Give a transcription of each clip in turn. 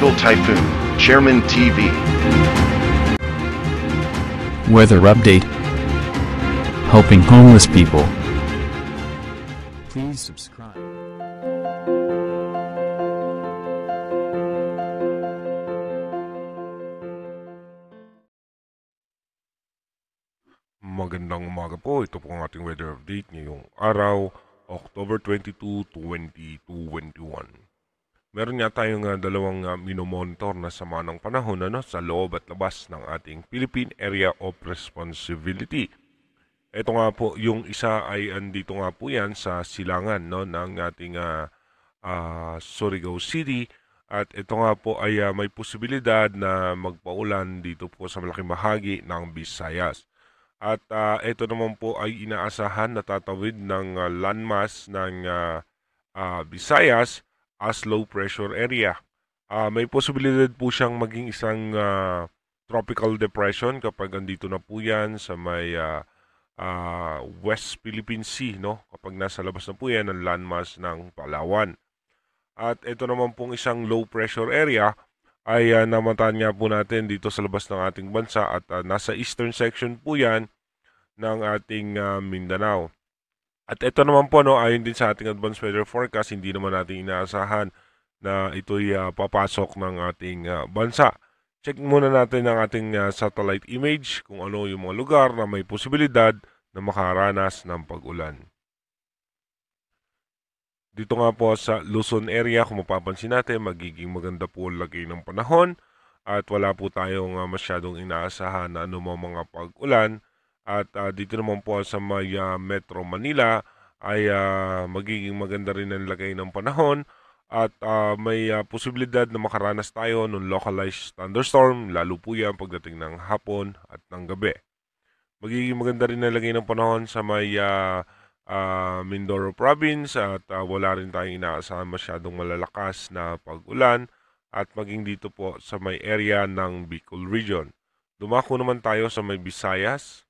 Global Typhoon, Chairman TV. Weather Update Helping Homeless People. Please subscribe. Magandang umaga po. Ito po ang ating weather update ngayong araw, October 22, 2021. Meron nga tayong uh, dalawang uh, minomonitor na sama ng panahon ano, sa loob at labas ng ating Philippine Area of Responsibility. Ito nga po, yung isa ay andito nga po yan sa silangan no, ng ating uh, uh, Surigao City. At ito nga po ay uh, may posibilidad na magpaulan dito po sa malaking bahagi ng Visayas. At uh, ito naman po ay inaasahan na tatawid ng uh, landmass ng uh, uh, Visayas as low pressure area. Uh, may posibilidad po siyang maging isang uh, tropical depression kapag andito na po yan sa may uh, uh, West Philippine Sea, no? Kapag nasa labas na po yan ng landmass ng Palawan. At ito naman pong isang low pressure area ay uh, namataan nga po natin dito sa labas ng ating bansa at uh, nasa eastern section po yan ng ating uh, Mindanao. At ito naman po, no, ayon din sa ating advanced weather forecast, hindi naman natin inaasahan na ito'y uh, papasok ng ating uh, bansa. Check muna natin ang ating uh, satellite image kung ano yung mga lugar na may posibilidad na makaranas ng pag-ulan. Dito nga po sa Luzon area, kung mapapansin natin, magiging maganda po ang lagay ng panahon at wala po tayong uh, masyadong inaasahan na anumang mga pag-ulan at uh, dito naman po sa may uh, Metro Manila ay uh, magiging maganda rin ang lagay ng panahon at uh, may uh, posibilidad na makaranas tayo ng localized thunderstorm lalo po yan pagdating ng hapon at ng gabi. Magiging maganda rin ang lagay ng panahon sa may uh, uh, Mindoro Province at uh, wala rin tayong inaasahan masyadong malalakas na pag-ulan at maging dito po sa may area ng Bicol Region. Dumako naman tayo sa may Visayas,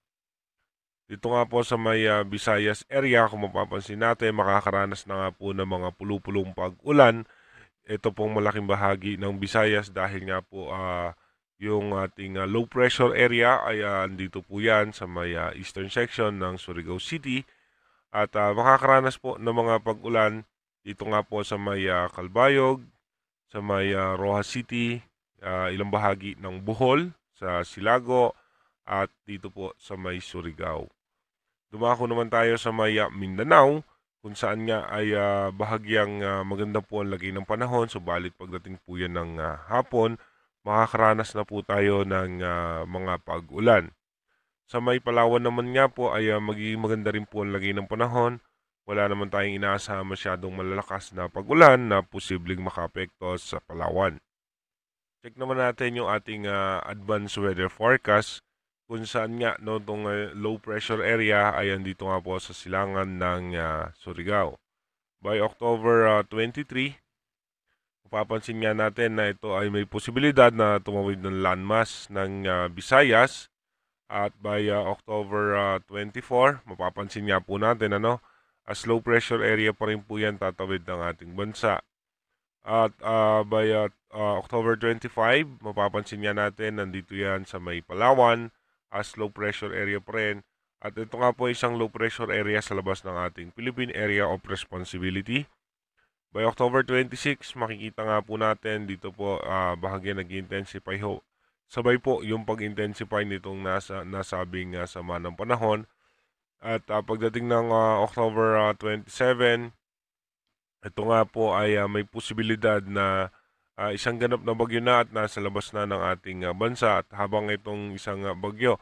dito nga po sa may uh, Visayas area, kung mapapansin natin, makakaranas na nga po ng mga pulupulong pag-ulan. Ito pong malaking bahagi ng Visayas dahil nga po uh, yung ating uh, low pressure area ay uh, dito po yan sa may uh, eastern section ng Surigao City. At uh, makakaranas po ng mga pag-ulan dito nga po sa may uh, Kalbayog, sa may uh, Rojas City, uh, ilang bahagi ng Bohol, sa Silago, at dito po sa may Surigao. Dumako naman tayo sa may Mindanao kung saan nga ay uh, bahagyang uh, maganda po ang lagay ng panahon. Subalit pagdating po yan ng uh, hapon, makakaranas na po tayo ng uh, mga pag-ulan. Sa may Palawan naman nga po ay uh, magiging maganda rin po ang lagay ng panahon. Wala naman tayong inaasahan masyadong malalakas na pag-ulan na posibleng makapekto sa Palawan. Check naman natin yung ating uh, advanced weather forecast kung saan nga no tong eh, low pressure area ay andito nga po sa silangan ng uh, Surigao. By October uh, ah, 23, mapapansin nga natin na ito ay may posibilidad na tumawid ng landmass ng uh, Visayas at by uh, October uh, 24, mapapansin nga po natin ano, as low pressure area pa rin po yan tatawid ng ating bansa. At uh, by uh, October 25, mapapansin nga natin nandito yan sa may Palawan as low pressure area pa rin. At ito nga po isang low pressure area sa labas ng ating Philippine Area of Responsibility. By October 26, makikita nga po natin dito po uh, ah, bahagya nag-intensify ho. Sabay po yung pag-intensify nitong nasa, nasabing uh, sama ng panahon. At uh, pagdating ng uh, October uh, 27, ito nga po ay uh, may posibilidad na uh, isang ganap na bagyo na at nasa labas na ng ating uh, bansa at habang itong isang uh, bagyo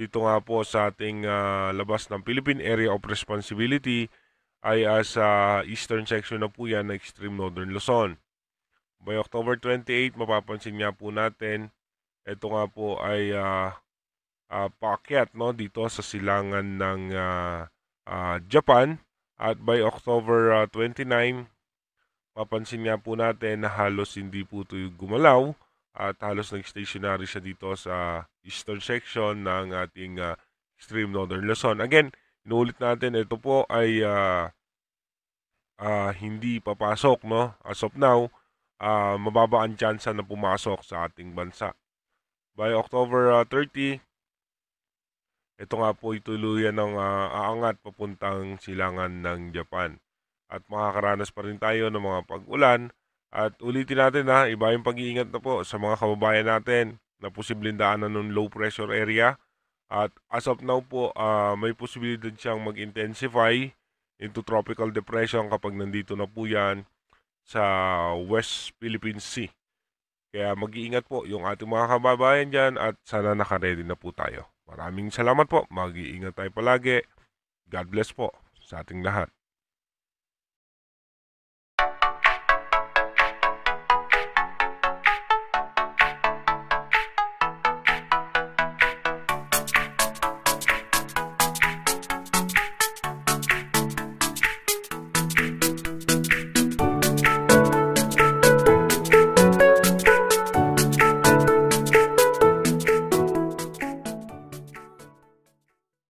dito nga po sa ating uh, labas ng Philippine Area of Responsibility ay uh, sa eastern section na po yan ng extreme northern Luzon. By October 28, mapapansin nga po natin, ito nga po ay uh, uh, paakyat no, dito sa silangan ng uh, uh, Japan. At by October uh, 29, Papansin nga po natin na halos hindi po ito gumalaw at halos nag-stationary siya dito sa eastern section ng ating uh, extreme northern Luzon. Again, inuulit natin, ito po ay uh, uh, hindi papasok no? as of now. Uh, mababa ang chance na pumasok sa ating bansa. By October uh, 30, ito nga po ituluyan ng uh, aangat papuntang silangan ng Japan at makakaranas pa rin tayo ng mga pag-ulan. At ulitin natin ha, iba yung pag-iingat na po sa mga kababayan natin na posibleng daanan ng low pressure area. At as of now po, uh, may posibilidad siyang mag-intensify into tropical depression kapag nandito na po yan sa West Philippine Sea. Kaya mag-iingat po yung ating mga kababayan dyan at sana nakaredy na po tayo. Maraming salamat po. Mag-iingat tayo palagi. God bless po sa ating lahat.